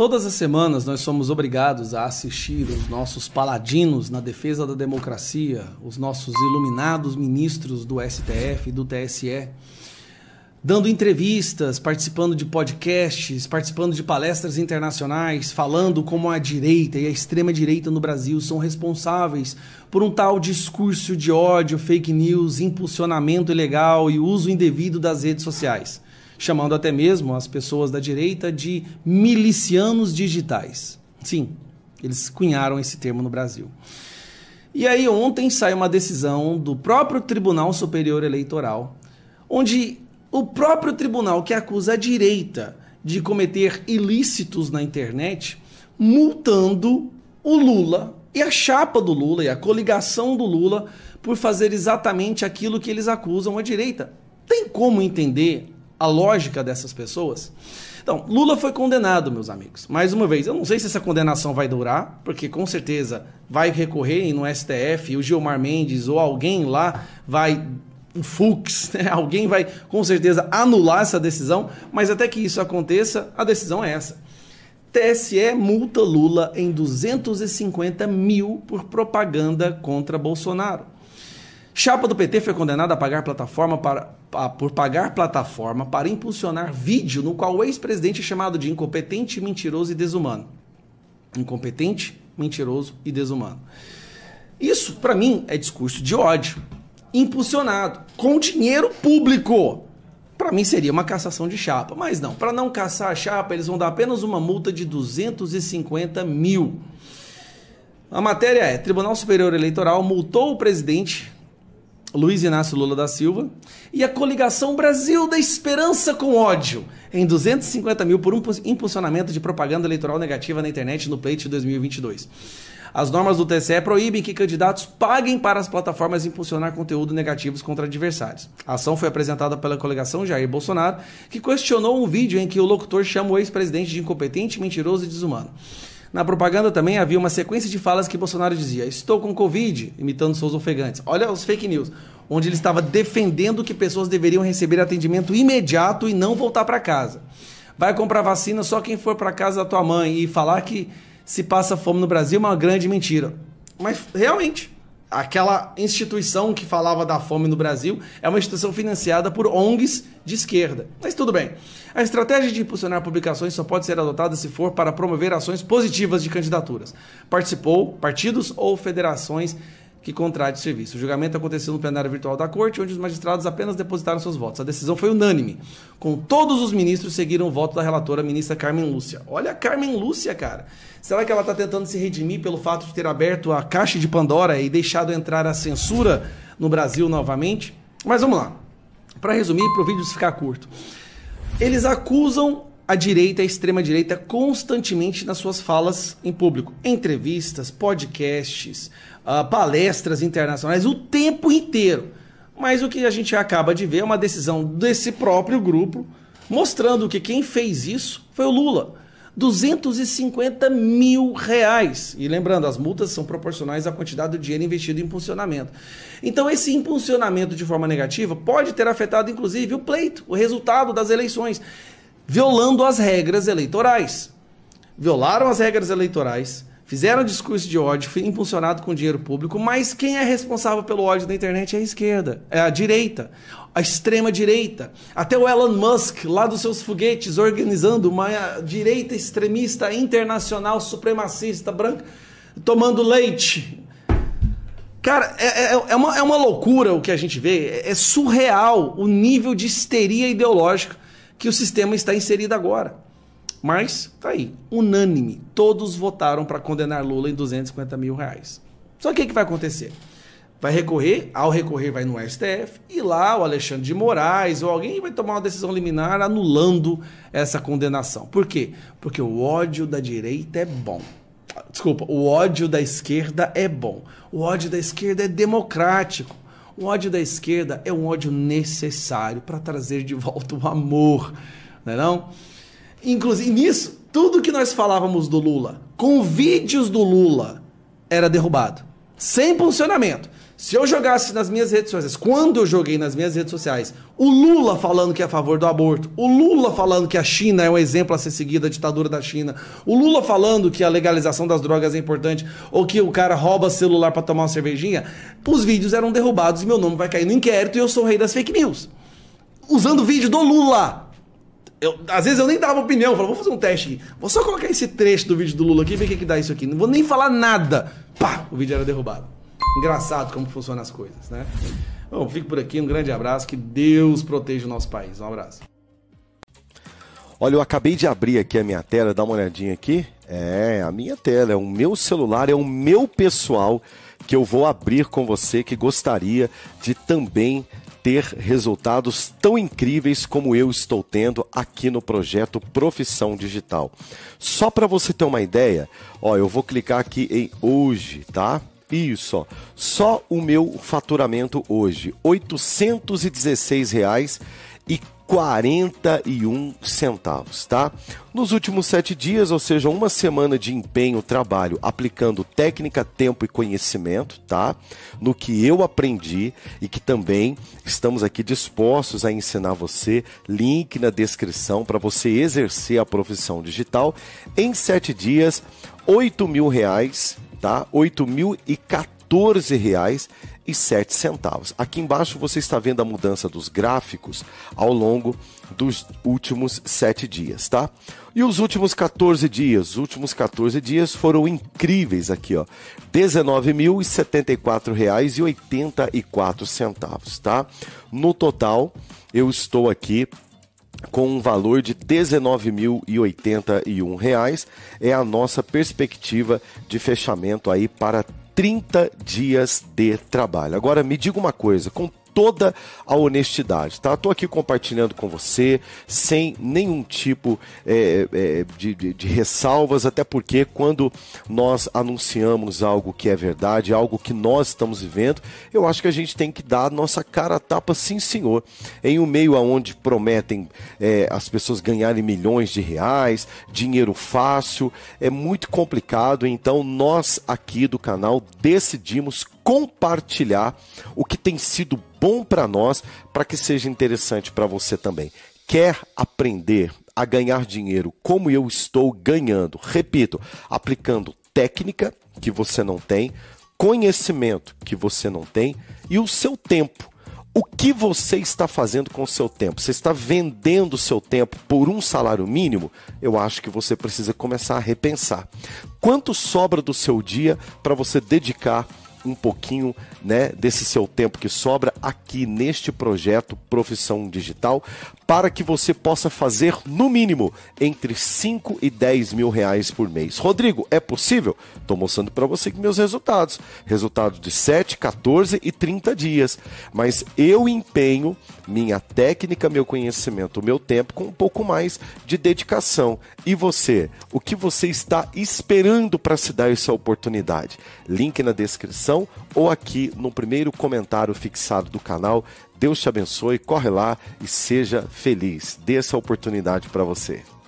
Todas as semanas nós somos obrigados a assistir os nossos paladinos na defesa da democracia, os nossos iluminados ministros do STF e do TSE, dando entrevistas, participando de podcasts, participando de palestras internacionais, falando como a direita e a extrema direita no Brasil são responsáveis por um tal discurso de ódio, fake news, impulsionamento ilegal e uso indevido das redes sociais chamando até mesmo as pessoas da direita de milicianos digitais. Sim, eles cunharam esse termo no Brasil. E aí ontem saiu uma decisão do próprio Tribunal Superior Eleitoral, onde o próprio tribunal que acusa a direita de cometer ilícitos na internet, multando o Lula e a chapa do Lula e a coligação do Lula por fazer exatamente aquilo que eles acusam a direita. Tem como entender a lógica dessas pessoas. Então, Lula foi condenado, meus amigos. Mais uma vez, eu não sei se essa condenação vai durar, porque com certeza vai recorrer no STF, o Gilmar Mendes ou alguém lá vai o Fux, né? alguém vai com certeza anular essa decisão, mas até que isso aconteça, a decisão é essa. TSE multa Lula em 250 mil por propaganda contra Bolsonaro. Chapa do PT foi condenada a pagar plataforma para, a, por pagar plataforma para impulsionar vídeo no qual o ex-presidente é chamado de incompetente, mentiroso e desumano. Incompetente, mentiroso e desumano. Isso, para mim, é discurso de ódio, impulsionado com dinheiro público. Para mim seria uma cassação de chapa, mas não. Para não caçar a chapa, eles vão dar apenas uma multa de 250 mil. A matéria é: Tribunal Superior Eleitoral multou o presidente Luiz Inácio Lula da Silva, e a coligação Brasil da Esperança com ódio em 250 mil por um impulsionamento de propaganda eleitoral negativa na internet no pleito de 2022. As normas do TSE proíbem que candidatos paguem para as plataformas impulsionar conteúdo negativos contra adversários. A ação foi apresentada pela coligação Jair Bolsonaro, que questionou um vídeo em que o locutor chama o ex-presidente de incompetente, mentiroso e desumano. Na propaganda também havia uma sequência de falas que Bolsonaro dizia: Estou com Covid, imitando seus ofegantes. Olha os fake news, onde ele estava defendendo que pessoas deveriam receber atendimento imediato e não voltar para casa. Vai comprar vacina só quem for para casa da tua mãe e falar que se passa fome no Brasil é uma grande mentira. Mas realmente, aquela instituição que falava da fome no Brasil é uma instituição financiada por ONGs de esquerda. Mas tudo bem. A estratégia de impulsionar publicações só pode ser adotada se for para promover ações positivas de candidaturas. Participou partidos ou federações que contrate o serviço. O julgamento aconteceu no plenário virtual da Corte, onde os magistrados apenas depositaram seus votos. A decisão foi unânime, com todos os ministros seguiram o voto da relatora ministra Carmen Lúcia. Olha a Carmen Lúcia, cara. Será que ela está tentando se redimir pelo fato de ter aberto a caixa de Pandora e deixado entrar a censura no Brasil novamente? Mas vamos lá. Para resumir, para o vídeo ficar curto. Eles acusam a direita e a extrema-direita constantemente nas suas falas em público. Entrevistas, podcasts, uh, palestras internacionais, o tempo inteiro. Mas o que a gente acaba de ver é uma decisão desse próprio grupo mostrando que quem fez isso foi o Lula. 250 mil reais. E lembrando, as multas são proporcionais à quantidade de dinheiro investido em impulsionamento. Então, esse impulsionamento de forma negativa pode ter afetado, inclusive, o pleito, o resultado das eleições violando as regras eleitorais. Violaram as regras eleitorais, fizeram discurso de ódio, foi impulsionado com dinheiro público, mas quem é responsável pelo ódio na internet é a esquerda, é a direita, a extrema direita. Até o Elon Musk, lá dos seus foguetes, organizando uma direita extremista internacional supremacista branca, tomando leite. Cara, é, é, é, é uma, é uma loucura o que a gente vê, é, é surreal o nível de histeria ideológica que o sistema está inserido agora. Mas, tá aí, unânime, todos votaram para condenar Lula em 250 mil reais. Só que o que vai acontecer? Vai recorrer, ao recorrer vai no STF, e lá o Alexandre de Moraes ou alguém vai tomar uma decisão liminar anulando essa condenação. Por quê? Porque o ódio da direita é bom. Desculpa, o ódio da esquerda é bom. O ódio da esquerda é democrático. O ódio da esquerda é um ódio necessário para trazer de volta o amor, né não é não? Inclusive, nisso, tudo que nós falávamos do Lula, com vídeos do Lula, era derrubado. Sem funcionamento. Se eu jogasse nas minhas redes sociais, quando eu joguei nas minhas redes sociais, o Lula falando que é a favor do aborto, o Lula falando que a China é um exemplo a ser seguido, a ditadura da China, o Lula falando que a legalização das drogas é importante, ou que o cara rouba celular para tomar uma cervejinha, os vídeos eram derrubados e meu nome vai cair no inquérito e eu sou o rei das fake news. Usando o vídeo do Lula. Eu, às vezes eu nem dava opinião, eu falava, vou fazer um teste aqui. Vou só colocar esse trecho do vídeo do Lula aqui e ver o que, que dá isso aqui. Não vou nem falar nada. Pá, o vídeo era derrubado. Engraçado como funcionam as coisas, né? Bom, fico por aqui, um grande abraço, que Deus proteja o nosso país. Um abraço. Olha, eu acabei de abrir aqui a minha tela, dá uma olhadinha aqui. É, a minha tela, é o meu celular, é o meu pessoal que eu vou abrir com você que gostaria de também ter resultados tão incríveis como eu estou tendo aqui no projeto Profissão Digital. Só para você ter uma ideia, ó, eu vou clicar aqui em hoje, tá? Isso, só o meu faturamento hoje, R$ 816,41. e centavos, tá? Nos últimos sete dias, ou seja, uma semana de empenho, trabalho, aplicando técnica, tempo e conhecimento, tá? No que eu aprendi e que também estamos aqui dispostos a ensinar você. Link na descrição para você exercer a profissão digital em sete dias, oito mil reais tá? R$ 8.014,07. Aqui embaixo você está vendo a mudança dos gráficos ao longo dos últimos sete dias, tá? E os últimos 14 dias, os últimos 14 dias foram incríveis aqui, ó. R$ 19.074,84, tá? No total, eu estou aqui com um valor de R$ 19.081, é a nossa perspectiva de fechamento aí para 30 dias de trabalho. Agora me diga uma coisa, com toda a honestidade, tá? Estou aqui compartilhando com você sem nenhum tipo é, é, de, de, de ressalvas, até porque quando nós anunciamos algo que é verdade, algo que nós estamos vivendo, eu acho que a gente tem que dar a nossa cara a tapa, sim, senhor. Em um meio aonde prometem é, as pessoas ganharem milhões de reais, dinheiro fácil, é muito complicado. Então nós aqui do canal decidimos compartilhar o que tem sido bom para nós, para que seja interessante para você também. Quer aprender a ganhar dinheiro como eu estou ganhando? Repito, aplicando técnica que você não tem, conhecimento que você não tem e o seu tempo. O que você está fazendo com o seu tempo? Você está vendendo o seu tempo por um salário mínimo? Eu acho que você precisa começar a repensar. Quanto sobra do seu dia para você dedicar um pouquinho né, desse seu tempo que sobra aqui neste projeto Profissão Digital para que você possa fazer, no mínimo, entre 5 e 10 mil reais por mês. Rodrigo, é possível? Estou mostrando para você meus resultados. Resultados de 7, 14 e 30 dias. Mas eu empenho minha técnica, meu conhecimento, meu tempo com um pouco mais de dedicação. E você? O que você está esperando para se dar essa oportunidade? Link na descrição descrição ou aqui no primeiro comentário fixado do canal. Deus te abençoe, corre lá e seja feliz. Dê essa oportunidade para você.